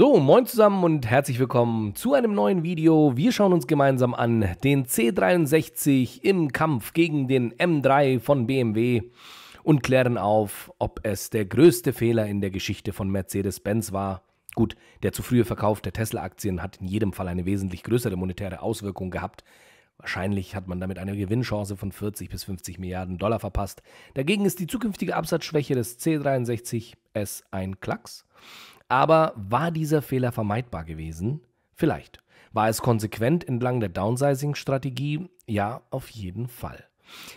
So, moin zusammen und herzlich willkommen zu einem neuen Video. Wir schauen uns gemeinsam an den C63 im Kampf gegen den M3 von BMW und klären auf, ob es der größte Fehler in der Geschichte von Mercedes-Benz war. Gut, der zu frühe Verkauf der Tesla-Aktien hat in jedem Fall eine wesentlich größere monetäre Auswirkung gehabt. Wahrscheinlich hat man damit eine Gewinnchance von 40 bis 50 Milliarden Dollar verpasst. Dagegen ist die zukünftige Absatzschwäche des C63S ein Klacks. Aber war dieser Fehler vermeidbar gewesen? Vielleicht. War es konsequent entlang der Downsizing-Strategie? Ja, auf jeden Fall.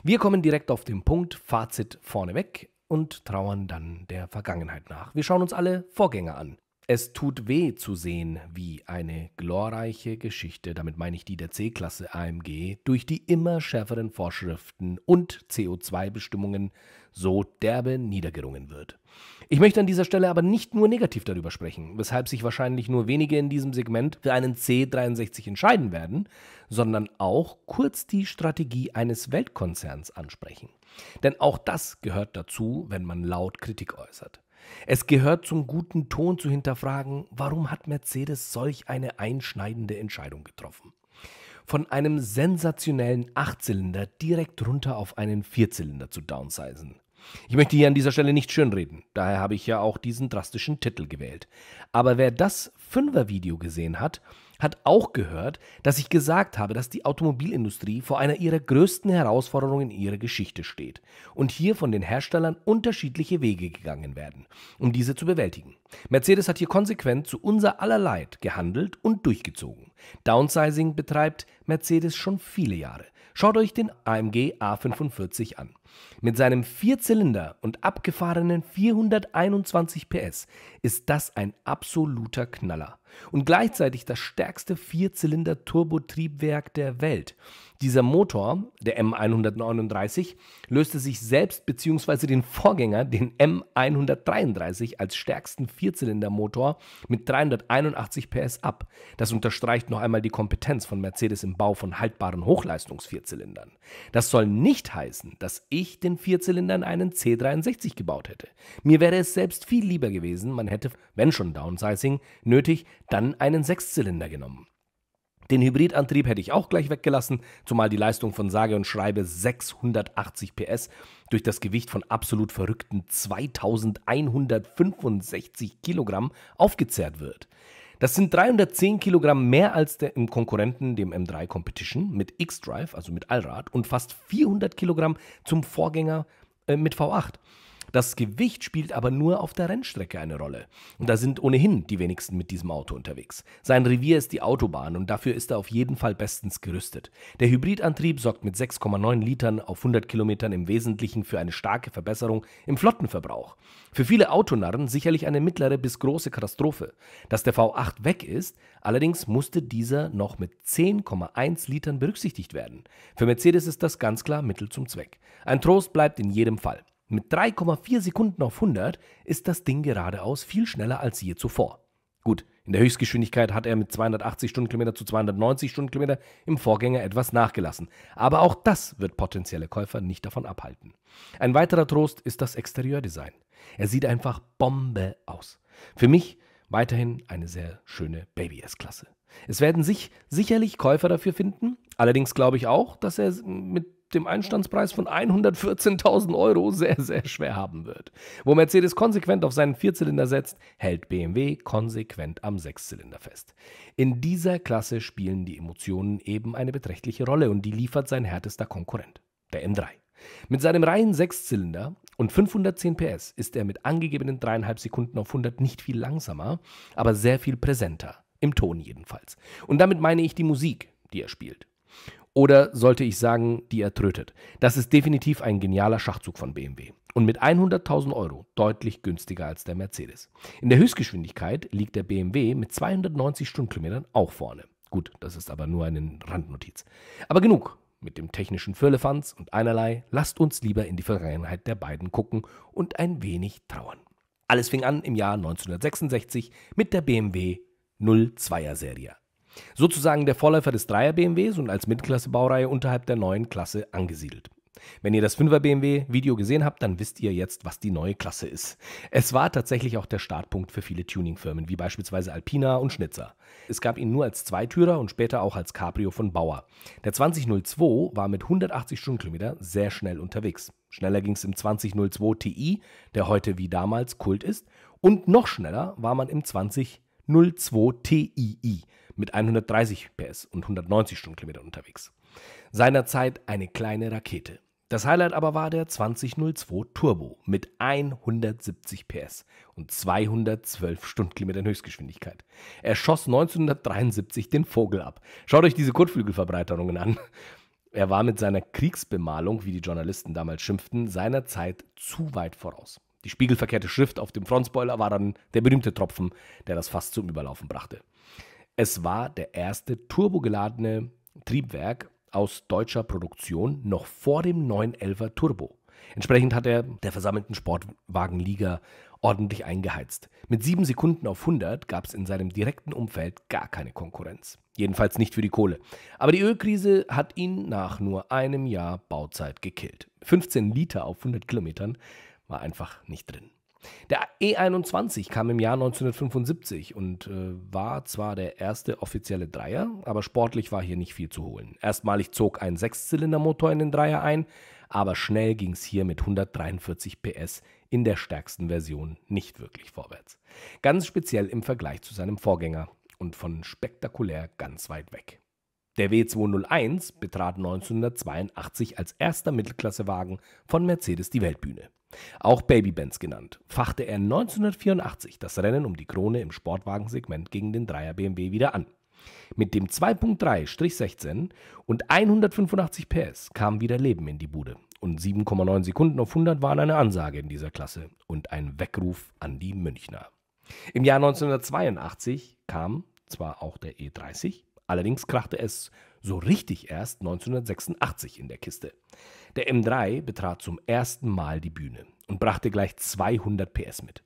Wir kommen direkt auf den Punkt, Fazit vorneweg und trauern dann der Vergangenheit nach. Wir schauen uns alle Vorgänger an. Es tut weh zu sehen, wie eine glorreiche Geschichte, damit meine ich die der C-Klasse AMG, durch die immer schärferen Vorschriften und CO2-Bestimmungen so derbe niedergerungen wird. Ich möchte an dieser Stelle aber nicht nur negativ darüber sprechen, weshalb sich wahrscheinlich nur wenige in diesem Segment für einen C63 entscheiden werden, sondern auch kurz die Strategie eines Weltkonzerns ansprechen. Denn auch das gehört dazu, wenn man laut Kritik äußert. Es gehört zum guten Ton zu hinterfragen, warum hat Mercedes solch eine einschneidende Entscheidung getroffen. Von einem sensationellen Achtzylinder direkt runter auf einen Vierzylinder zu downsizen. Ich möchte hier an dieser Stelle nicht schönreden, daher habe ich ja auch diesen drastischen Titel gewählt. Aber wer das Fünfer-Video gesehen hat, hat auch gehört, dass ich gesagt habe, dass die Automobilindustrie vor einer ihrer größten Herausforderungen in ihrer Geschichte steht und hier von den Herstellern unterschiedliche Wege gegangen werden, um diese zu bewältigen. Mercedes hat hier konsequent zu unser aller Leid gehandelt und durchgezogen. Downsizing betreibt Mercedes schon viele Jahre. Schaut euch den AMG A45 an. Mit seinem Vierzylinder und abgefahrenen 421 PS ist das ein absoluter Knaller und gleichzeitig das stärkste Vierzylinder-Turbotriebwerk der Welt. Dieser Motor, der M139, löste sich selbst bzw. den Vorgänger, den M133, als stärksten Vierzylindermotor mit 381 PS ab. Das unterstreicht noch einmal die Kompetenz von Mercedes im Bau von haltbaren Hochleistungsvierzylindern. Das soll nicht heißen, dass ich den Vierzylindern einen C63 gebaut hätte. Mir wäre es selbst viel lieber gewesen, man hätte, wenn schon Downsizing, nötig, dann einen Sechszylinder genommen. Den Hybridantrieb hätte ich auch gleich weggelassen, zumal die Leistung von sage und schreibe 680 PS durch das Gewicht von absolut verrückten 2165 Kilogramm aufgezehrt wird. Das sind 310 Kilogramm mehr als der im Konkurrenten, dem M3 Competition, mit X-Drive, also mit Allrad, und fast 400 Kilogramm zum Vorgänger äh, mit V8. Das Gewicht spielt aber nur auf der Rennstrecke eine Rolle. Und da sind ohnehin die wenigsten mit diesem Auto unterwegs. Sein Revier ist die Autobahn und dafür ist er auf jeden Fall bestens gerüstet. Der Hybridantrieb sorgt mit 6,9 Litern auf 100 Kilometern im Wesentlichen für eine starke Verbesserung im Flottenverbrauch. Für viele Autonarren sicherlich eine mittlere bis große Katastrophe. Dass der V8 weg ist, allerdings musste dieser noch mit 10,1 Litern berücksichtigt werden. Für Mercedes ist das ganz klar Mittel zum Zweck. Ein Trost bleibt in jedem Fall. Mit 3,4 Sekunden auf 100 ist das Ding geradeaus viel schneller als je zuvor. Gut, in der Höchstgeschwindigkeit hat er mit 280 Stundenkilometer zu 290 Stundenkilometer im Vorgänger etwas nachgelassen. Aber auch das wird potenzielle Käufer nicht davon abhalten. Ein weiterer Trost ist das Exterieurdesign. Er sieht einfach Bombe aus. Für mich weiterhin eine sehr schöne Baby S-Klasse. Es werden sich sicherlich Käufer dafür finden. Allerdings glaube ich auch, dass er mit dem Einstandspreis von 114.000 Euro sehr, sehr schwer haben wird. Wo Mercedes konsequent auf seinen Vierzylinder setzt, hält BMW konsequent am Sechszylinder fest. In dieser Klasse spielen die Emotionen eben eine beträchtliche Rolle und die liefert sein härtester Konkurrent, der M3. Mit seinem reinen Sechszylinder und 510 PS ist er mit angegebenen dreieinhalb Sekunden auf 100 nicht viel langsamer, aber sehr viel präsenter, im Ton jedenfalls. Und damit meine ich die Musik, die er spielt. Oder sollte ich sagen, die ertrötet. Das ist definitiv ein genialer Schachzug von BMW. Und mit 100.000 Euro deutlich günstiger als der Mercedes. In der Höchstgeschwindigkeit liegt der BMW mit 290 Stundenkilometern auch vorne. Gut, das ist aber nur eine Randnotiz. Aber genug mit dem technischen Firlefanz und einerlei. Lasst uns lieber in die Vergangenheit der beiden gucken und ein wenig trauern. Alles fing an im Jahr 1966 mit der BMW 02er Serie Sozusagen der Vorläufer des 3er BMWs und als Mittelklasse-Baureihe unterhalb der neuen Klasse angesiedelt. Wenn ihr das 5er BMW Video gesehen habt, dann wisst ihr jetzt, was die neue Klasse ist. Es war tatsächlich auch der Startpunkt für viele Tuningfirmen, wie beispielsweise Alpina und Schnitzer. Es gab ihn nur als Zweitürer und später auch als Cabrio von Bauer. Der 2002 war mit 180 Stundenkilometer sehr schnell unterwegs. Schneller ging es im 2002 Ti, der heute wie damals Kult ist, und noch schneller war man im 2002 TII, mit 130 PS und 190 Stundenkilometern unterwegs. Seinerzeit eine kleine Rakete. Das Highlight aber war der 2002 Turbo mit 170 PS und 212 Stundenkilometern Höchstgeschwindigkeit. Er schoss 1973 den Vogel ab. Schaut euch diese Kotflügelverbreiterungen an. Er war mit seiner Kriegsbemalung, wie die Journalisten damals schimpften, seiner Zeit zu weit voraus. Die spiegelverkehrte Schrift auf dem Frontspoiler war dann der berühmte Tropfen, der das Fass zum Überlaufen brachte. Es war der erste turbogeladene Triebwerk aus deutscher Produktion noch vor dem 911er Turbo. Entsprechend hat er der versammelten Sportwagenliga ordentlich eingeheizt. Mit sieben Sekunden auf 100 gab es in seinem direkten Umfeld gar keine Konkurrenz. Jedenfalls nicht für die Kohle. Aber die Ölkrise hat ihn nach nur einem Jahr Bauzeit gekillt. 15 Liter auf 100 Kilometern war einfach nicht drin. Der E21 kam im Jahr 1975 und äh, war zwar der erste offizielle Dreier, aber sportlich war hier nicht viel zu holen. Erstmalig zog ein Sechszylindermotor in den Dreier ein, aber schnell ging es hier mit 143 PS in der stärksten Version nicht wirklich vorwärts. Ganz speziell im Vergleich zu seinem Vorgänger und von spektakulär ganz weit weg. Der W201 betrat 1982 als erster Mittelklassewagen von Mercedes die Weltbühne. Auch Babybenz genannt, fachte er 1984 das Rennen um die Krone im Sportwagensegment gegen den 3er BMW wieder an. Mit dem 2.3-16 und 185 PS kam wieder Leben in die Bude. Und 7,9 Sekunden auf 100 waren eine Ansage in dieser Klasse und ein Weckruf an die Münchner. Im Jahr 1982 kam zwar auch der E30, Allerdings krachte es so richtig erst 1986 in der Kiste. Der M3 betrat zum ersten Mal die Bühne und brachte gleich 200 PS mit.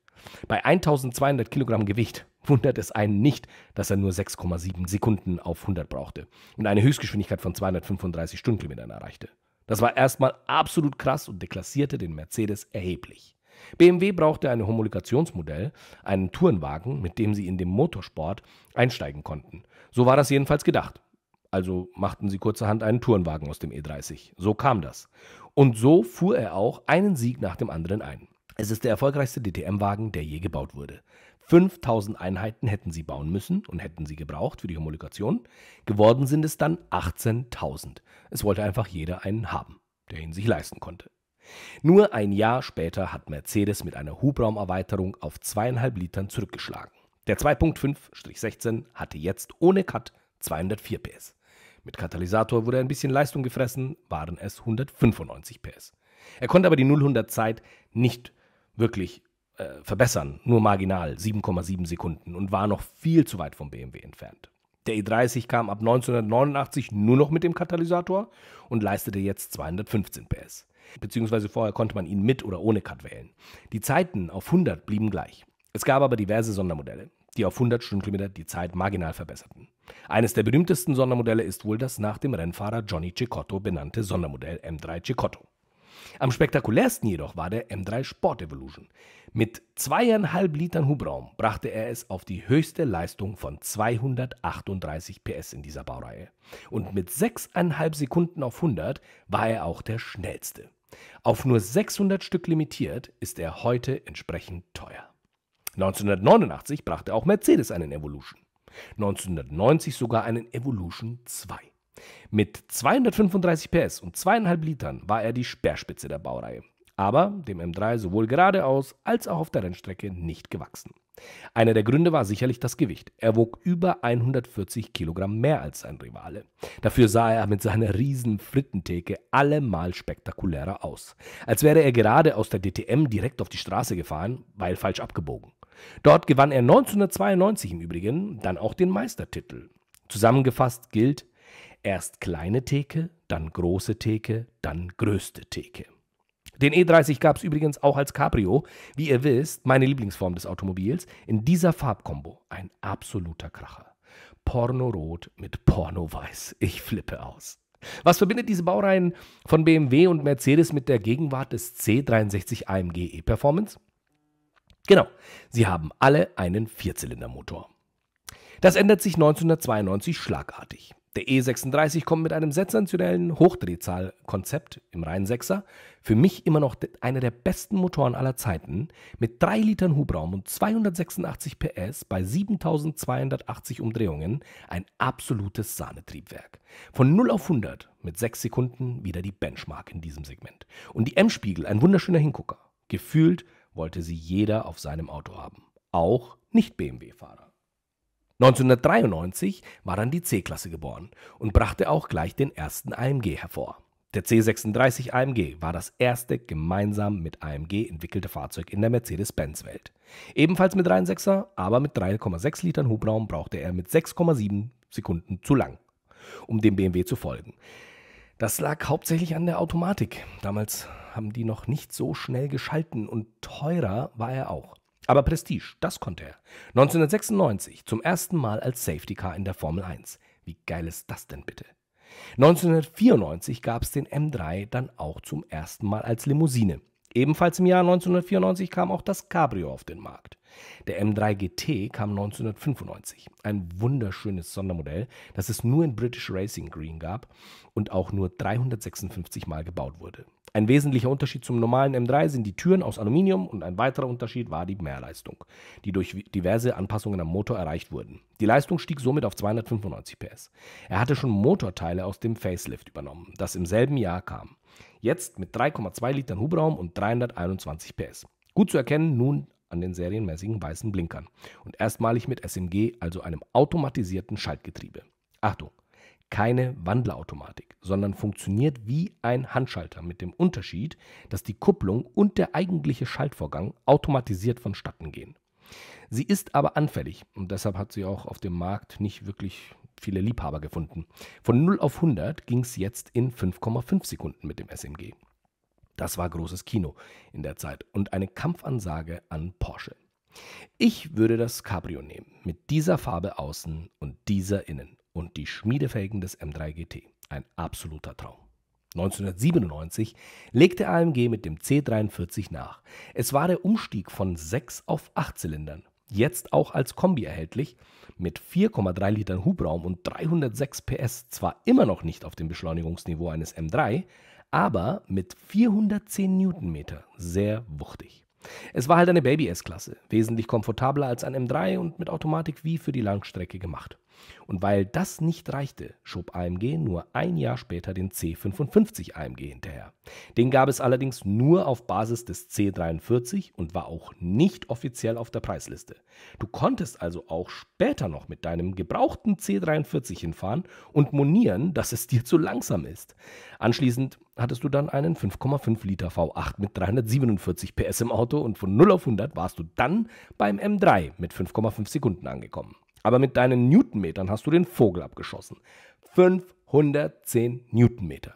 Bei 1200 Kilogramm Gewicht wundert es einen nicht, dass er nur 6,7 Sekunden auf 100 brauchte und eine Höchstgeschwindigkeit von 235 Stundenkilometern erreichte. Das war erstmal absolut krass und deklassierte den Mercedes erheblich. BMW brauchte ein Homologationsmodell, einen Tourenwagen, mit dem sie in den Motorsport einsteigen konnten. So war das jedenfalls gedacht. Also machten sie kurzerhand einen Tourenwagen aus dem E30. So kam das. Und so fuhr er auch einen Sieg nach dem anderen ein. Es ist der erfolgreichste DTM-Wagen, der je gebaut wurde. 5000 Einheiten hätten sie bauen müssen und hätten sie gebraucht für die Homologation. Geworden sind es dann 18.000. Es wollte einfach jeder einen haben, der ihn sich leisten konnte. Nur ein Jahr später hat Mercedes mit einer Hubraumerweiterung auf zweieinhalb Litern zurückgeschlagen. Der 2.5-16 hatte jetzt ohne Cut 204 PS. Mit Katalysator wurde ein bisschen Leistung gefressen, waren es 195 PS. Er konnte aber die 0-100-Zeit nicht wirklich äh, verbessern, nur marginal 7,7 Sekunden und war noch viel zu weit vom BMW entfernt. Der E30 kam ab 1989 nur noch mit dem Katalysator und leistete jetzt 215 PS beziehungsweise vorher konnte man ihn mit oder ohne Cut wählen. Die Zeiten auf 100 blieben gleich. Es gab aber diverse Sondermodelle, die auf 100 Stundenkilometer die Zeit marginal verbesserten. Eines der berühmtesten Sondermodelle ist wohl das nach dem Rennfahrer Johnny Cicotto benannte Sondermodell M3 Cicotto. Am spektakulärsten jedoch war der M3 Sport Evolution. Mit zweieinhalb Litern Hubraum brachte er es auf die höchste Leistung von 238 PS in dieser Baureihe. Und mit sechseinhalb Sekunden auf 100 war er auch der schnellste. Auf nur 600 Stück limitiert ist er heute entsprechend teuer. 1989 brachte auch Mercedes einen Evolution. 1990 sogar einen Evolution 2. Mit 235 PS und zweieinhalb Litern war er die Speerspitze der Baureihe aber dem M3 sowohl geradeaus als auch auf der Rennstrecke nicht gewachsen. Einer der Gründe war sicherlich das Gewicht. Er wog über 140 Kilogramm mehr als sein Rivale. Dafür sah er mit seiner riesen Frittentheke allemal spektakulärer aus. Als wäre er gerade aus der DTM direkt auf die Straße gefahren, weil falsch abgebogen. Dort gewann er 1992 im Übrigen dann auch den Meistertitel. Zusammengefasst gilt, erst kleine Theke, dann große Theke, dann größte Theke. Den E30 gab es übrigens auch als Cabrio. Wie ihr wisst, meine Lieblingsform des Automobils. In dieser Farbkombo ein absoluter Kracher. Pornorot mit Pornoweiß. Ich flippe aus. Was verbindet diese Baureihen von BMW und Mercedes mit der Gegenwart des C63 AMG E-Performance? Genau, sie haben alle einen Vierzylindermotor. Das ändert sich 1992 schlagartig. Der E36 kommt mit einem sensationellen Hochdrehzahlkonzept im Reihensechser. Für mich immer noch einer der besten Motoren aller Zeiten. Mit 3 Litern Hubraum und 286 PS bei 7280 Umdrehungen. Ein absolutes Sahnetriebwerk. Von 0 auf 100 mit 6 Sekunden wieder die Benchmark in diesem Segment. Und die M-Spiegel, ein wunderschöner Hingucker. Gefühlt wollte sie jeder auf seinem Auto haben. Auch Nicht-BMW-Fahrer. 1993 war dann die C-Klasse geboren und brachte auch gleich den ersten AMG hervor. Der C36 AMG war das erste gemeinsam mit AMG entwickelte Fahrzeug in der Mercedes-Benz-Welt. Ebenfalls mit 3,6er, aber mit 3,6 Litern Hubraum brauchte er mit 6,7 Sekunden zu lang, um dem BMW zu folgen. Das lag hauptsächlich an der Automatik. Damals haben die noch nicht so schnell geschalten und teurer war er auch. Aber Prestige, das konnte er. 1996 zum ersten Mal als Safety Car in der Formel 1. Wie geil ist das denn bitte? 1994 gab es den M3 dann auch zum ersten Mal als Limousine. Ebenfalls im Jahr 1994 kam auch das Cabrio auf den Markt. Der M3 GT kam 1995. Ein wunderschönes Sondermodell, das es nur in British Racing Green gab und auch nur 356 Mal gebaut wurde. Ein wesentlicher Unterschied zum normalen M3 sind die Türen aus Aluminium und ein weiterer Unterschied war die Mehrleistung, die durch diverse Anpassungen am Motor erreicht wurden. Die Leistung stieg somit auf 295 PS. Er hatte schon Motorteile aus dem Facelift übernommen, das im selben Jahr kam. Jetzt mit 3,2 Litern Hubraum und 321 PS. Gut zu erkennen nun an den serienmäßigen weißen Blinkern und erstmalig mit SMG, also einem automatisierten Schaltgetriebe. Achtung, keine Wandlerautomatik, sondern funktioniert wie ein Handschalter mit dem Unterschied, dass die Kupplung und der eigentliche Schaltvorgang automatisiert vonstatten gehen. Sie ist aber anfällig und deshalb hat sie auch auf dem Markt nicht wirklich viele Liebhaber gefunden. Von 0 auf 100 ging es jetzt in 5,5 Sekunden mit dem SMG. Das war großes Kino in der Zeit und eine Kampfansage an Porsche. Ich würde das Cabrio nehmen, mit dieser Farbe außen und dieser innen und die Schmiedefelgen des M3 GT. Ein absoluter Traum. 1997 legte AMG mit dem C43 nach. Es war der Umstieg von 6 auf 8 Zylindern, jetzt auch als Kombi erhältlich, mit 4,3 Litern Hubraum und 306 PS zwar immer noch nicht auf dem Beschleunigungsniveau eines M3, aber mit 410 Newtonmeter sehr wuchtig. Es war halt eine Baby S-Klasse, wesentlich komfortabler als ein M3 und mit Automatik wie für die Langstrecke gemacht. Und weil das nicht reichte, schob AMG nur ein Jahr später den C55 AMG hinterher. Den gab es allerdings nur auf Basis des C43 und war auch nicht offiziell auf der Preisliste. Du konntest also auch später noch mit deinem gebrauchten C43 hinfahren und monieren, dass es dir zu langsam ist. Anschließend hattest du dann einen 5,5 Liter V8 mit 347 PS im Auto und von 0 auf 100 warst du dann beim M3 mit 5,5 Sekunden angekommen. Aber mit deinen Newtonmetern hast du den Vogel abgeschossen. 510 Newtonmeter.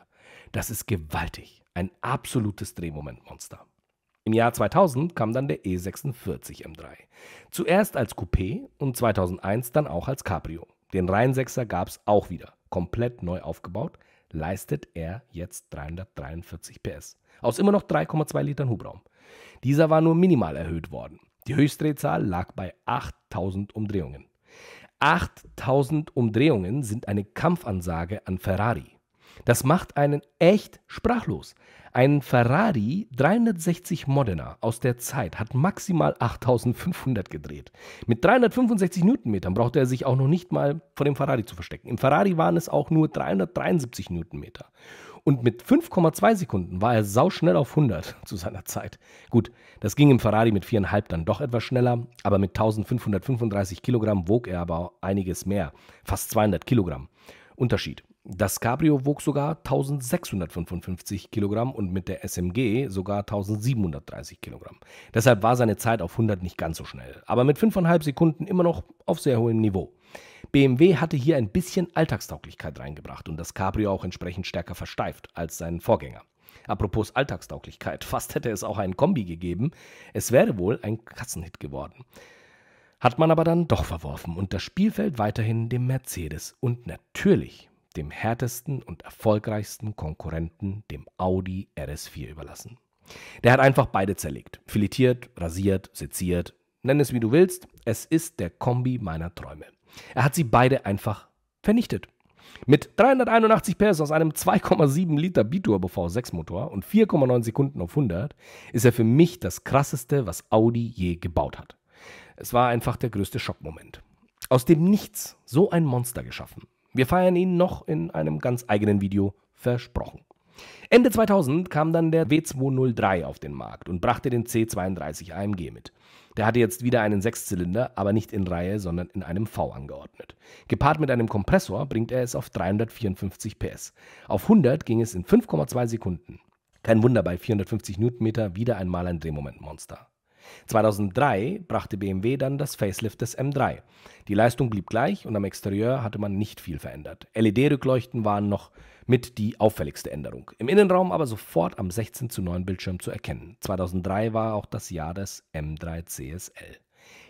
Das ist gewaltig. Ein absolutes Drehmomentmonster. Im Jahr 2000 kam dann der E46 M3. Zuerst als Coupé und 2001 dann auch als Cabrio. Den Rhein-Sechser gab es auch wieder. Komplett neu aufgebaut, leistet er jetzt 343 PS. Aus immer noch 3,2 Litern Hubraum. Dieser war nur minimal erhöht worden. Die Höchstdrehzahl lag bei 8000 Umdrehungen. 8000 Umdrehungen sind eine Kampfansage an Ferrari. Das macht einen echt sprachlos. Ein Ferrari 360 Modena aus der Zeit hat maximal 8500 gedreht. Mit 365 Newtonmetern brauchte er sich auch noch nicht mal vor dem Ferrari zu verstecken. Im Ferrari waren es auch nur 373 Newtonmeter. Und mit 5,2 Sekunden war er sauschnell auf 100 zu seiner Zeit. Gut, das ging im Ferrari mit 4,5 dann doch etwas schneller, aber mit 1535 Kilogramm wog er aber einiges mehr, fast 200 Kilogramm. Unterschied. Das Cabrio wog sogar 1655 Kilogramm und mit der SMG sogar 1730 Kilogramm. Deshalb war seine Zeit auf 100 nicht ganz so schnell, aber mit 5,5 Sekunden immer noch auf sehr hohem Niveau. BMW hatte hier ein bisschen Alltagstauglichkeit reingebracht und das Cabrio auch entsprechend stärker versteift als sein Vorgänger. Apropos Alltagstauglichkeit, fast hätte es auch einen Kombi gegeben. Es wäre wohl ein Kassenhit geworden. Hat man aber dann doch verworfen und das Spielfeld weiterhin dem Mercedes und natürlich dem härtesten und erfolgreichsten Konkurrenten, dem Audi RS4, überlassen. Der hat einfach beide zerlegt. Filetiert, rasiert, seziert, nenn es wie du willst, es ist der Kombi meiner Träume. Er hat sie beide einfach vernichtet. Mit 381 PS aus einem 2,7 Liter Biturbo V6 Motor und 4,9 Sekunden auf 100 ist er für mich das krasseste, was Audi je gebaut hat. Es war einfach der größte Schockmoment. Aus dem Nichts so ein Monster geschaffen. Wir feiern ihn noch in einem ganz eigenen Video versprochen. Ende 2000 kam dann der W203 auf den Markt und brachte den C32 AMG mit. Der hatte jetzt wieder einen Sechszylinder, aber nicht in Reihe, sondern in einem V angeordnet. Gepaart mit einem Kompressor bringt er es auf 354 PS. Auf 100 ging es in 5,2 Sekunden. Kein Wunder bei 450 Newtonmeter wieder einmal ein Drehmomentmonster. 2003 brachte BMW dann das Facelift des M3. Die Leistung blieb gleich und am Exterieur hatte man nicht viel verändert. LED-Rückleuchten waren noch mit die auffälligste Änderung. Im Innenraum aber sofort am 16 zu 9 Bildschirm zu erkennen. 2003 war auch das Jahr des M3 CSL.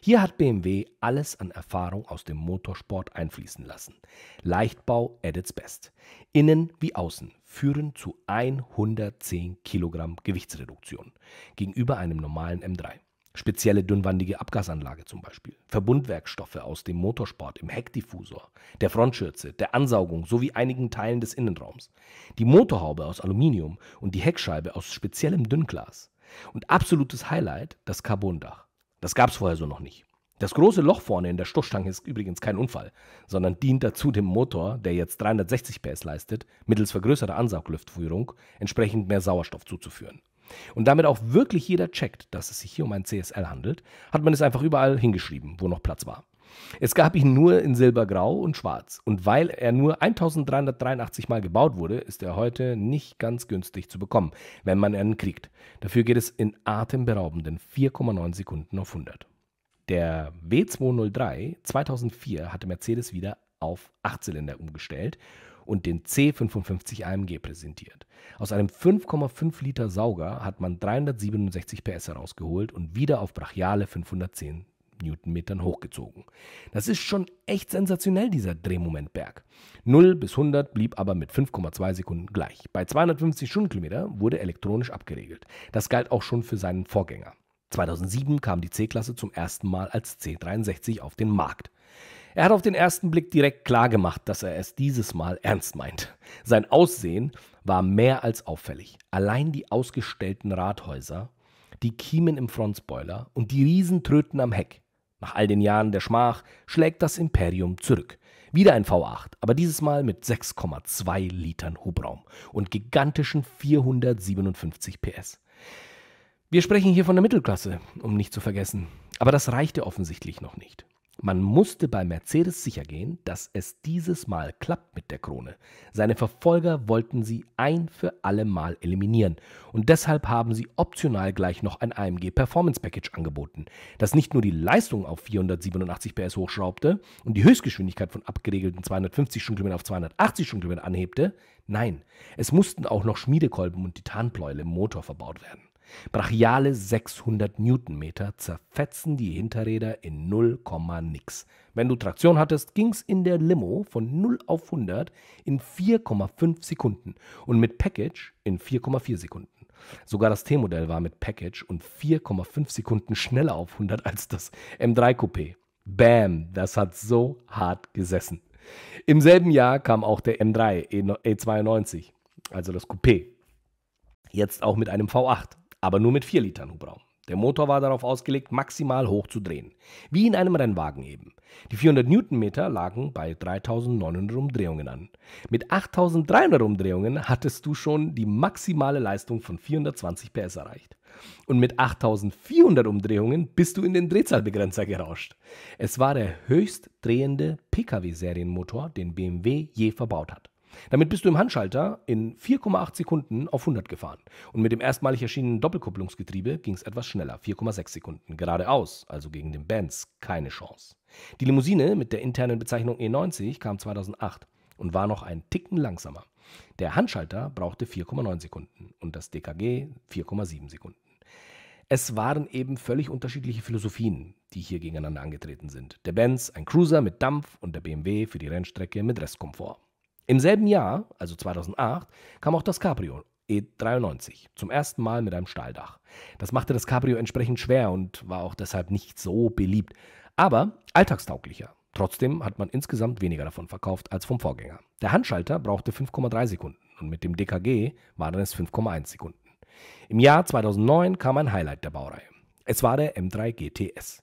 Hier hat BMW alles an Erfahrung aus dem Motorsport einfließen lassen. Leichtbau at its best. Innen wie außen führen zu 110 Kilogramm Gewichtsreduktion gegenüber einem normalen M3. Spezielle dünnwandige Abgasanlage zum Beispiel, Verbundwerkstoffe aus dem Motorsport im Heckdiffusor, der Frontschürze, der Ansaugung sowie einigen Teilen des Innenraums, die Motorhaube aus Aluminium und die Heckscheibe aus speziellem Dünnglas. Und absolutes Highlight, das Carbondach. Das gab es vorher so noch nicht. Das große Loch vorne in der Stoßstange ist übrigens kein Unfall, sondern dient dazu dem Motor, der jetzt 360 PS leistet, mittels vergrößerter Sauglüftführung entsprechend mehr Sauerstoff zuzuführen. Und damit auch wirklich jeder checkt, dass es sich hier um ein CSL handelt, hat man es einfach überall hingeschrieben, wo noch Platz war. Es gab ihn nur in Silbergrau und Schwarz. Und weil er nur 1383 Mal gebaut wurde, ist er heute nicht ganz günstig zu bekommen, wenn man einen kriegt. Dafür geht es in atemberaubenden 4,9 Sekunden auf 100. Der W203 2004 hatte Mercedes wieder auf 8 Zylinder umgestellt und den C55 AMG präsentiert. Aus einem 5,5 Liter Sauger hat man 367 PS herausgeholt und wieder auf brachiale 510 Newtonmetern hochgezogen. Das ist schon echt sensationell, dieser Drehmomentberg. 0 bis 100 blieb aber mit 5,2 Sekunden gleich. Bei 250 Stundenkilometer wurde elektronisch abgeregelt. Das galt auch schon für seinen Vorgänger. 2007 kam die C-Klasse zum ersten Mal als C63 auf den Markt. Er hat auf den ersten Blick direkt klargemacht, dass er es dieses Mal ernst meint. Sein Aussehen war mehr als auffällig. Allein die ausgestellten Rathäuser, die Kiemen im Frontspoiler und die Riesentröten am Heck. Nach all den Jahren der Schmach schlägt das Imperium zurück. Wieder ein V8, aber dieses Mal mit 6,2 Litern Hubraum und gigantischen 457 PS. Wir sprechen hier von der Mittelklasse, um nicht zu vergessen. Aber das reichte offensichtlich noch nicht. Man musste bei Mercedes sichergehen, dass es dieses Mal klappt mit der Krone. Seine Verfolger wollten sie ein für alle Mal eliminieren und deshalb haben sie optional gleich noch ein AMG Performance Package angeboten, das nicht nur die Leistung auf 487 PS hochschraubte und die Höchstgeschwindigkeit von abgeregelten 250 Stundenkilometer auf 280 Stundenkilometer anhebte, nein, es mussten auch noch Schmiedekolben und Titanpläule im Motor verbaut werden. Brachiale 600 Newtonmeter zerfetzen die Hinterräder in 0, nix. Wenn du Traktion hattest, ging's in der Limo von 0 auf 100 in 4,5 Sekunden und mit Package in 4,4 Sekunden. Sogar das T-Modell war mit Package und 4,5 Sekunden schneller auf 100 als das M3 Coupé. Bam, das hat so hart gesessen. Im selben Jahr kam auch der M3 E92, e also das Coupé. Jetzt auch mit einem V8 aber nur mit 4 Litern Hubraum. Der Motor war darauf ausgelegt, maximal hoch zu drehen, wie in einem Rennwagen eben. Die 400 Newtonmeter lagen bei 3900 Umdrehungen an. Mit 8300 Umdrehungen hattest du schon die maximale Leistung von 420 PS erreicht. Und mit 8400 Umdrehungen bist du in den Drehzahlbegrenzer gerauscht. Es war der höchst drehende Pkw-Serienmotor, den BMW je verbaut hat. Damit bist du im Handschalter in 4,8 Sekunden auf 100 gefahren. Und mit dem erstmalig erschienenen Doppelkupplungsgetriebe ging es etwas schneller, 4,6 Sekunden, geradeaus, also gegen den Benz keine Chance. Die Limousine mit der internen Bezeichnung E90 kam 2008 und war noch einen Ticken langsamer. Der Handschalter brauchte 4,9 Sekunden und das DKG 4,7 Sekunden. Es waren eben völlig unterschiedliche Philosophien, die hier gegeneinander angetreten sind. Der Benz ein Cruiser mit Dampf und der BMW für die Rennstrecke mit Restkomfort. Im selben Jahr, also 2008, kam auch das Cabrio E93 zum ersten Mal mit einem Stahldach. Das machte das Cabrio entsprechend schwer und war auch deshalb nicht so beliebt, aber alltagstauglicher. Trotzdem hat man insgesamt weniger davon verkauft als vom Vorgänger. Der Handschalter brauchte 5,3 Sekunden und mit dem DKG waren es 5,1 Sekunden. Im Jahr 2009 kam ein Highlight der Baureihe. Es war der M3 GTS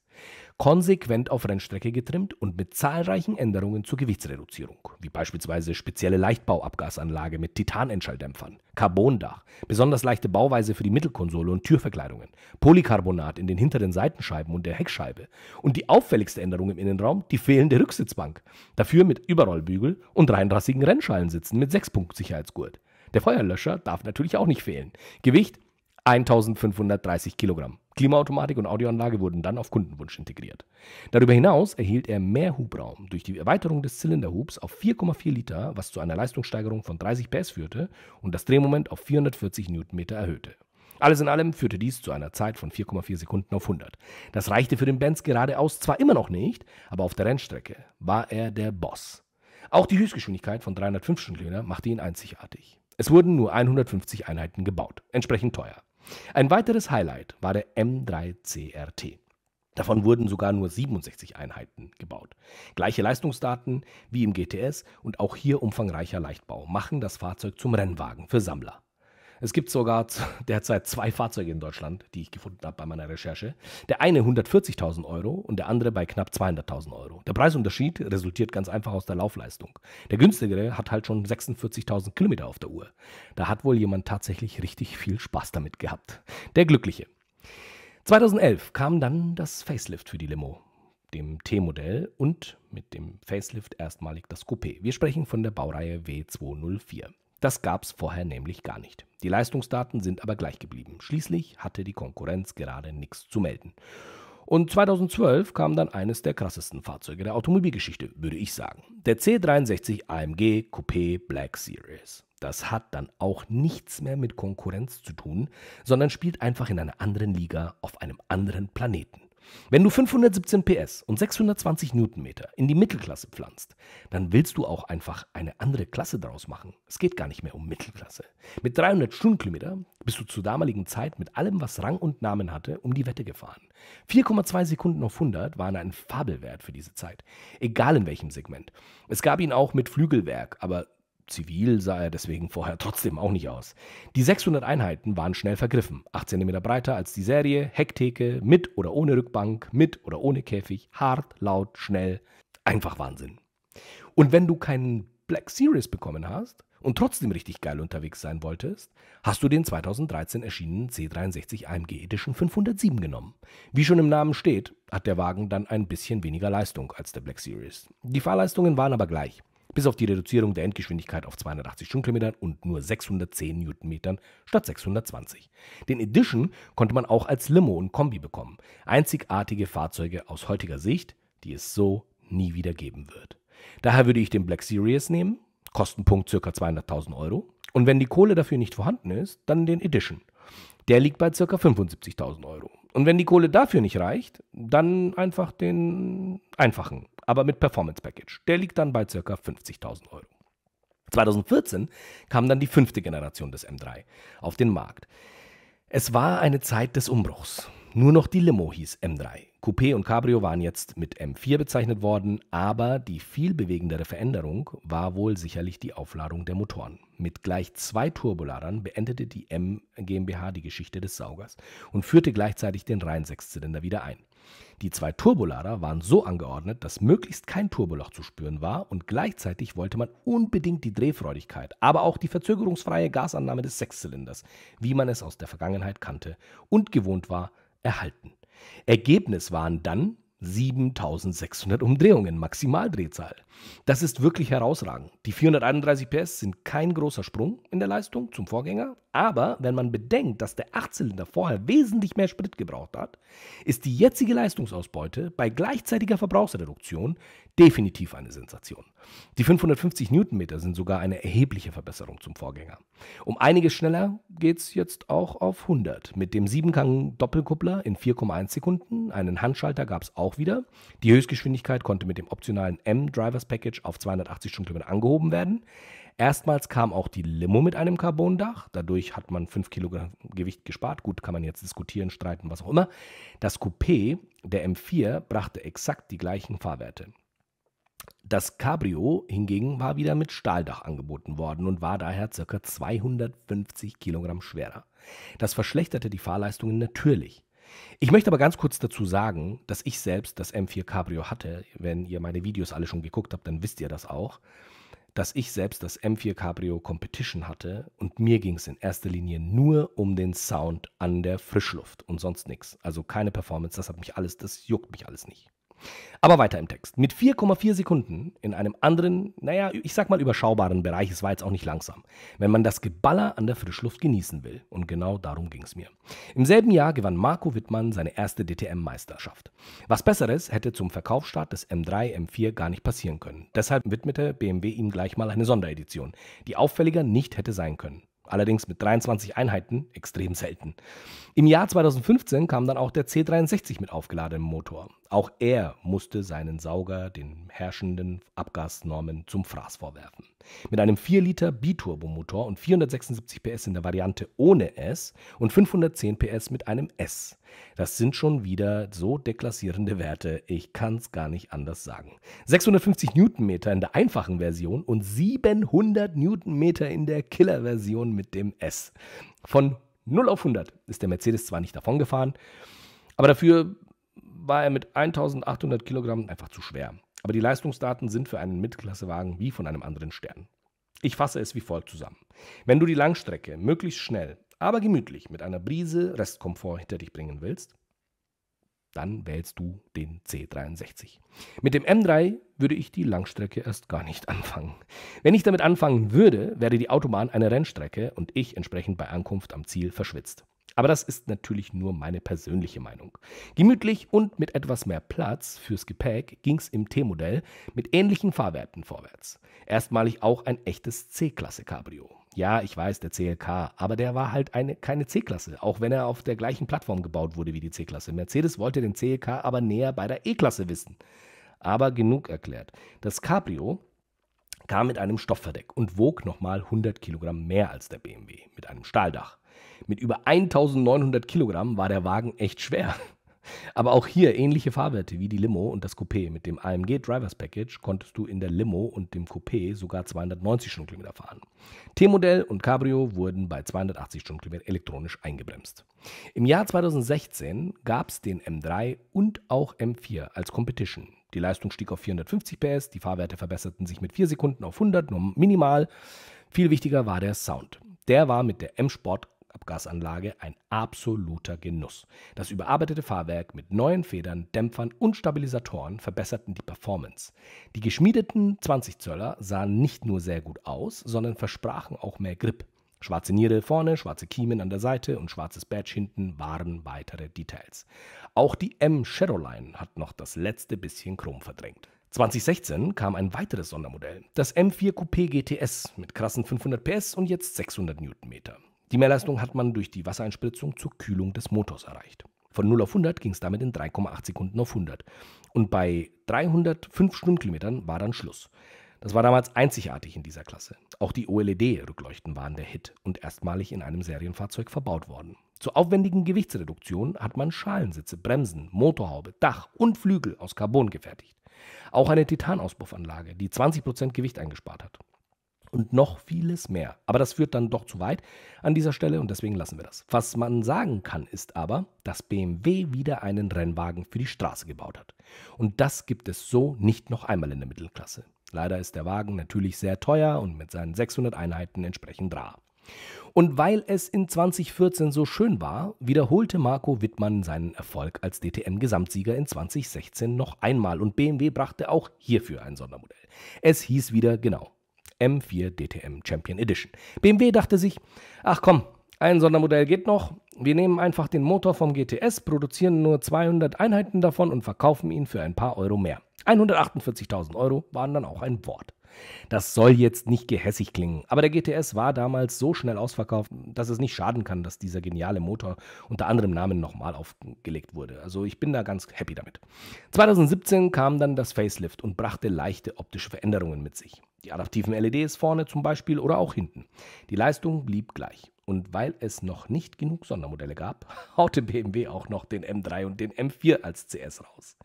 konsequent auf Rennstrecke getrimmt und mit zahlreichen Änderungen zur Gewichtsreduzierung, wie beispielsweise spezielle Leichtbauabgasanlage mit Titanentschalldämpfern, Carbondach, besonders leichte Bauweise für die Mittelkonsole und Türverkleidungen, Polycarbonat in den hinteren Seitenscheiben und der Heckscheibe und die auffälligste Änderung im Innenraum, die fehlende Rücksitzbank, dafür mit Überrollbügel und reinrassigen Rennschallensitzen mit 6-Punkt-Sicherheitsgurt. Der Feuerlöscher darf natürlich auch nicht fehlen. Gewicht 1530 Kilogramm. Klimaautomatik und Audioanlage wurden dann auf Kundenwunsch integriert. Darüber hinaus erhielt er mehr Hubraum durch die Erweiterung des Zylinderhubs auf 4,4 Liter, was zu einer Leistungssteigerung von 30 PS führte und das Drehmoment auf 440 Newtonmeter erhöhte. Alles in allem führte dies zu einer Zeit von 4,4 Sekunden auf 100. Das reichte für den Benz geradeaus zwar immer noch nicht, aber auf der Rennstrecke war er der Boss. Auch die Höchstgeschwindigkeit von 305 Stundenkilometer machte ihn einzigartig. Es wurden nur 150 Einheiten gebaut, entsprechend teuer. Ein weiteres Highlight war der M3CRT. Davon wurden sogar nur 67 Einheiten gebaut. Gleiche Leistungsdaten wie im GTS und auch hier umfangreicher Leichtbau machen das Fahrzeug zum Rennwagen für Sammler. Es gibt sogar derzeit zwei Fahrzeuge in Deutschland, die ich gefunden habe bei meiner Recherche. Der eine 140.000 Euro und der andere bei knapp 200.000 Euro. Der Preisunterschied resultiert ganz einfach aus der Laufleistung. Der günstigere hat halt schon 46.000 Kilometer auf der Uhr. Da hat wohl jemand tatsächlich richtig viel Spaß damit gehabt. Der Glückliche. 2011 kam dann das Facelift für die Limo dem T-Modell und mit dem Facelift erstmalig das Coupé. Wir sprechen von der Baureihe W204. Das gab's vorher nämlich gar nicht. Die Leistungsdaten sind aber gleich geblieben. Schließlich hatte die Konkurrenz gerade nichts zu melden. Und 2012 kam dann eines der krassesten Fahrzeuge der Automobilgeschichte, würde ich sagen. Der C63 AMG Coupé Black Series. Das hat dann auch nichts mehr mit Konkurrenz zu tun, sondern spielt einfach in einer anderen Liga auf einem anderen Planeten. Wenn du 517 PS und 620 Newtonmeter in die Mittelklasse pflanzt, dann willst du auch einfach eine andere Klasse daraus machen. Es geht gar nicht mehr um Mittelklasse. Mit 300 Stundenkilometer bist du zur damaligen Zeit mit allem, was Rang und Namen hatte, um die Wette gefahren. 4,2 Sekunden auf 100 waren ein Fabelwert für diese Zeit. Egal in welchem Segment. Es gab ihn auch mit Flügelwerk, aber Zivil sah er deswegen vorher trotzdem auch nicht aus. Die 600 Einheiten waren schnell vergriffen. 8 cm breiter als die Serie, Hecktheke, mit oder ohne Rückbank, mit oder ohne Käfig, hart, laut, schnell. Einfach Wahnsinn. Und wenn du keinen Black Series bekommen hast und trotzdem richtig geil unterwegs sein wolltest, hast du den 2013 erschienenen C63 AMG Edition 507 genommen. Wie schon im Namen steht, hat der Wagen dann ein bisschen weniger Leistung als der Black Series. Die Fahrleistungen waren aber gleich bis auf die Reduzierung der Endgeschwindigkeit auf 280 Stundenkilometer und nur 610 Newtonmetern statt 620. Den Edition konnte man auch als Limo und Kombi bekommen. Einzigartige Fahrzeuge aus heutiger Sicht, die es so nie wieder geben wird. Daher würde ich den Black Series nehmen, Kostenpunkt ca. 200.000 Euro. Und wenn die Kohle dafür nicht vorhanden ist, dann den Edition. Der liegt bei ca. 75.000 Euro. Und wenn die Kohle dafür nicht reicht, dann einfach den einfachen aber mit Performance Package. Der liegt dann bei ca. 50.000 Euro. 2014 kam dann die fünfte Generation des M3 auf den Markt. Es war eine Zeit des Umbruchs. Nur noch die Limo hieß M3. Coupé und Cabrio waren jetzt mit M4 bezeichnet worden, aber die viel bewegendere Veränderung war wohl sicherlich die Aufladung der Motoren. Mit gleich zwei Turboladern beendete die M GmbH die Geschichte des Saugers und führte gleichzeitig den reinen Sechszylinder wieder ein. Die zwei Turbolader waren so angeordnet, dass möglichst kein Turboloch zu spüren war und gleichzeitig wollte man unbedingt die Drehfreudigkeit, aber auch die verzögerungsfreie Gasannahme des Sechszylinders, wie man es aus der Vergangenheit kannte und gewohnt war, erhalten. Ergebnis waren dann 7600 Umdrehungen, Maximaldrehzahl. Das ist wirklich herausragend. Die 431 PS sind kein großer Sprung in der Leistung zum Vorgänger, aber wenn man bedenkt, dass der Achtzylinder vorher wesentlich mehr Sprit gebraucht hat, ist die jetzige Leistungsausbeute bei gleichzeitiger Verbrauchsreduktion definitiv eine Sensation. Die 550 Newtonmeter sind sogar eine erhebliche Verbesserung zum Vorgänger. Um einiges schneller geht es jetzt auch auf 100 mit dem 7-Gang-Doppelkuppler in 4,1 Sekunden. Einen Handschalter gab es auch wieder. Die Höchstgeschwindigkeit konnte mit dem optionalen M-Drivers Package auf 280 Stundenkilometer angehoben werden. Erstmals kam auch die Limo mit einem Carbondach. Dadurch hat man 5 Kilogramm Gewicht gespart. Gut, kann man jetzt diskutieren, streiten, was auch immer. Das Coupé der M4 brachte exakt die gleichen Fahrwerte. Das Cabrio hingegen war wieder mit Stahldach angeboten worden und war daher ca. 250 Kilogramm schwerer. Das verschlechterte die Fahrleistungen natürlich. Ich möchte aber ganz kurz dazu sagen, dass ich selbst das M4 Cabrio hatte. Wenn ihr meine Videos alle schon geguckt habt, dann wisst ihr das auch, dass ich selbst das M4 Cabrio Competition hatte und mir ging es in erster Linie nur um den Sound an der Frischluft und sonst nichts. Also keine Performance, das hat mich alles, das juckt mich alles nicht. Aber weiter im Text. Mit 4,4 Sekunden in einem anderen, naja, ich sag mal überschaubaren Bereich, es war jetzt auch nicht langsam, wenn man das Geballer an der Frischluft genießen will. Und genau darum ging es mir. Im selben Jahr gewann Marco Wittmann seine erste DTM-Meisterschaft. Was Besseres hätte zum Verkaufsstart des M3, M4 gar nicht passieren können. Deshalb widmete BMW ihm gleich mal eine Sonderedition, die auffälliger nicht hätte sein können allerdings mit 23 Einheiten extrem selten. Im Jahr 2015 kam dann auch der C63 mit aufgeladenem Motor. Auch er musste seinen Sauger den herrschenden Abgasnormen zum Fraß vorwerfen mit einem 4-Liter Biturbomotor und 476 PS in der Variante ohne S und 510 PS mit einem S. Das sind schon wieder so deklassierende Werte, ich kann es gar nicht anders sagen. 650 Newtonmeter in der einfachen Version und 700 Newtonmeter in der Killer-Version mit dem S. Von 0 auf 100 ist der Mercedes zwar nicht davongefahren, aber dafür war er mit 1800 Kilogramm einfach zu schwer aber die Leistungsdaten sind für einen Mittelklassewagen wie von einem anderen Stern. Ich fasse es wie folgt zusammen. Wenn du die Langstrecke möglichst schnell, aber gemütlich mit einer Brise Restkomfort hinter dich bringen willst, dann wählst du den C63. Mit dem M3 würde ich die Langstrecke erst gar nicht anfangen. Wenn ich damit anfangen würde, wäre die Autobahn eine Rennstrecke und ich entsprechend bei Ankunft am Ziel verschwitzt. Aber das ist natürlich nur meine persönliche Meinung. Gemütlich und mit etwas mehr Platz fürs Gepäck ging es im T-Modell mit ähnlichen Fahrwerten vorwärts. Erstmalig auch ein echtes C-Klasse Cabrio. Ja, ich weiß, der CLK, aber der war halt eine, keine C-Klasse, auch wenn er auf der gleichen Plattform gebaut wurde wie die C-Klasse. Mercedes wollte den CLK aber näher bei der E-Klasse wissen. Aber genug erklärt. Das Cabrio kam mit einem Stoffverdeck und wog nochmal 100 Kilogramm mehr als der BMW mit einem Stahldach. Mit über 1900 Kilogramm war der Wagen echt schwer. Aber auch hier ähnliche Fahrwerte wie die Limo und das Coupé. Mit dem AMG Drivers Package konntest du in der Limo und dem Coupé sogar 290 Stundenkilometer fahren. T-Modell und Cabrio wurden bei 280 Stundenkilometer elektronisch eingebremst. Im Jahr 2016 gab es den M3 und auch M4 als Competition. Die Leistung stieg auf 450 PS, die Fahrwerte verbesserten sich mit 4 Sekunden auf 100, nur minimal. Viel wichtiger war der Sound. Der war mit der M-Sport Abgasanlage ein absoluter Genuss. Das überarbeitete Fahrwerk mit neuen Federn, Dämpfern und Stabilisatoren verbesserten die Performance. Die geschmiedeten 20 Zöller sahen nicht nur sehr gut aus, sondern versprachen auch mehr Grip. Schwarze Niere vorne, schwarze Kiemen an der Seite und schwarzes Badge hinten waren weitere Details. Auch die M Shadowline hat noch das letzte bisschen Chrom verdrängt. 2016 kam ein weiteres Sondermodell, das M4 Coupé GTS mit krassen 500 PS und jetzt 600 Newtonmeter. Die Mehrleistung hat man durch die Wassereinspritzung zur Kühlung des Motors erreicht. Von 0 auf 100 ging es damit in 3,8 Sekunden auf 100. Und bei 305 Stundenkilometern war dann Schluss. Das war damals einzigartig in dieser Klasse. Auch die OLED-Rückleuchten waren der Hit und erstmalig in einem Serienfahrzeug verbaut worden. Zur aufwendigen Gewichtsreduktion hat man Schalensitze, Bremsen, Motorhaube, Dach und Flügel aus Carbon gefertigt. Auch eine Titanauspuffanlage, die 20% Gewicht eingespart hat und noch vieles mehr. Aber das führt dann doch zu weit an dieser Stelle und deswegen lassen wir das. Was man sagen kann, ist aber, dass BMW wieder einen Rennwagen für die Straße gebaut hat. Und das gibt es so nicht noch einmal in der Mittelklasse. Leider ist der Wagen natürlich sehr teuer und mit seinen 600 Einheiten entsprechend rar. Und weil es in 2014 so schön war, wiederholte Marco Wittmann seinen Erfolg als DTM-Gesamtsieger in 2016 noch einmal und BMW brachte auch hierfür ein Sondermodell. Es hieß wieder genau M4 DTM Champion Edition. BMW dachte sich, ach komm, ein Sondermodell geht noch. Wir nehmen einfach den Motor vom GTS, produzieren nur 200 Einheiten davon und verkaufen ihn für ein paar Euro mehr. 148.000 Euro waren dann auch ein Wort. Das soll jetzt nicht gehässig klingen, aber der GTS war damals so schnell ausverkauft, dass es nicht schaden kann, dass dieser geniale Motor unter anderem Namen nochmal aufgelegt wurde. Also ich bin da ganz happy damit. 2017 kam dann das Facelift und brachte leichte optische Veränderungen mit sich. Die adaptiven LEDs vorne zum Beispiel oder auch hinten. Die Leistung blieb gleich. Und weil es noch nicht genug Sondermodelle gab, haute BMW auch noch den M3 und den M4 als CS raus.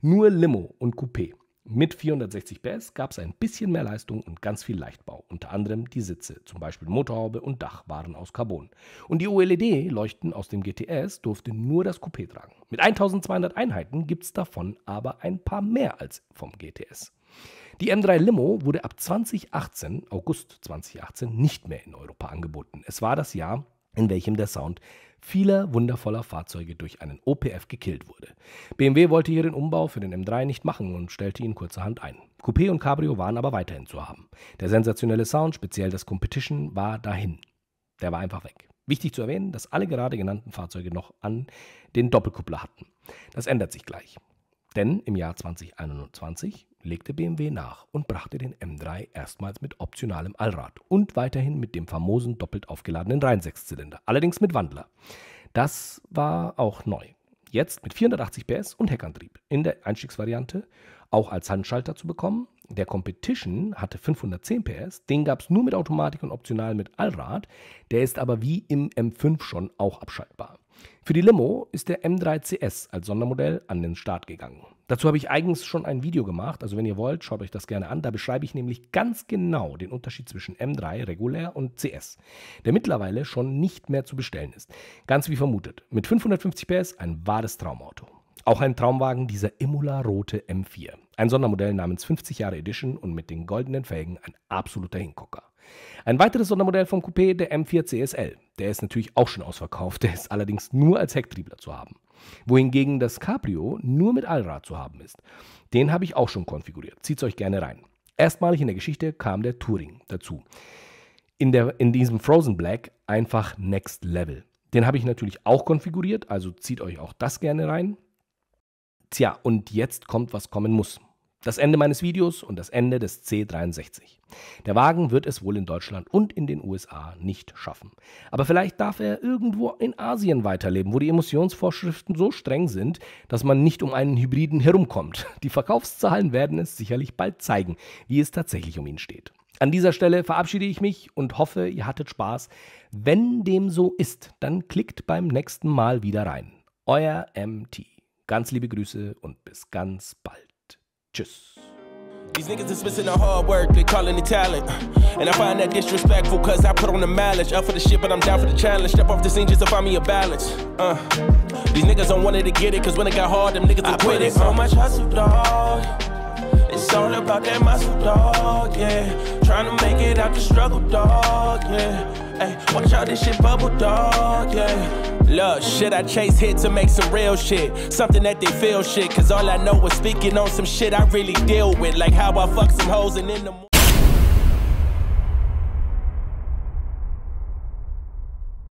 Nur Limo und Coupé. Mit 460 PS gab es ein bisschen mehr Leistung und ganz viel Leichtbau. Unter anderem die Sitze, zum Beispiel Motorhaube und Dach waren aus Carbon. Und die OLED-Leuchten aus dem GTS durfte nur das Coupé tragen. Mit 1200 Einheiten gibt es davon aber ein paar mehr als vom GTS. Die M3 Limo wurde ab 2018, August 2018, nicht mehr in Europa angeboten. Es war das Jahr, in welchem der Sound vieler wundervoller Fahrzeuge durch einen OPF gekillt wurde. BMW wollte hier den Umbau für den M3 nicht machen und stellte ihn kurzerhand ein. Coupé und Cabrio waren aber weiterhin zu haben. Der sensationelle Sound, speziell das Competition, war dahin. Der war einfach weg. Wichtig zu erwähnen, dass alle gerade genannten Fahrzeuge noch an den Doppelkuppler hatten. Das ändert sich gleich. Denn im Jahr 2021 legte BMW nach und brachte den M3 erstmals mit optionalem Allrad und weiterhin mit dem famosen doppelt aufgeladenen Reihensechszylinder, allerdings mit Wandler. Das war auch neu. Jetzt mit 480 PS und Heckantrieb in der Einstiegsvariante, auch als Handschalter zu bekommen. Der Competition hatte 510 PS, den gab es nur mit Automatik und optional mit Allrad, der ist aber wie im M5 schon auch abschaltbar. Für die Limo ist der M3CS als Sondermodell an den Start gegangen. Dazu habe ich eigens schon ein Video gemacht, also wenn ihr wollt, schaut euch das gerne an. Da beschreibe ich nämlich ganz genau den Unterschied zwischen M3 regulär und CS, der mittlerweile schon nicht mehr zu bestellen ist. Ganz wie vermutet, mit 550 PS ein wahres Traumauto. Auch ein Traumwagen dieser Imola-rote M4. Ein Sondermodell namens 50 Jahre Edition und mit den goldenen Felgen ein absoluter Hingucker. Ein weiteres Sondermodell vom Coupé, der M4 CSL. Der ist natürlich auch schon ausverkauft, der ist allerdings nur als Hecktriebler zu haben. Wohingegen das Cabrio nur mit Allrad zu haben ist. Den habe ich auch schon konfiguriert. Zieht's euch gerne rein. Erstmalig in der Geschichte kam der Touring dazu. In, der, in diesem Frozen Black einfach Next Level. Den habe ich natürlich auch konfiguriert, also zieht euch auch das gerne rein. Tja, und jetzt kommt, was kommen muss. Das Ende meines Videos und das Ende des C63. Der Wagen wird es wohl in Deutschland und in den USA nicht schaffen. Aber vielleicht darf er irgendwo in Asien weiterleben, wo die Emissionsvorschriften so streng sind, dass man nicht um einen Hybriden herumkommt. Die Verkaufszahlen werden es sicherlich bald zeigen, wie es tatsächlich um ihn steht. An dieser Stelle verabschiede ich mich und hoffe, ihr hattet Spaß. Wenn dem so ist, dann klickt beim nächsten Mal wieder rein. Euer MT. Ganz liebe Grüße und bis ganz bald. Tschüss. These niggas dismissing the hard work, they calling it talent. And I find that disrespectful, cause I put on the mileage. Up for the shit, but I'm down for the challenge. Step off the scene just to find me a balance. Uh. These niggas don't want it to get it, cause when it got hard, them niggas I quit it. So uh. much hustle, dog. It's all about that muscle, dog, yeah. Trying to make it out the struggle, dog, yeah. Hey, watch out, this shit bubble, dog, yeah. Look, shit, I chase hit to make some real shit. Something that they feel shit, cause all I know is speaking on some shit I really deal with. Like how I fuck some hoes and in the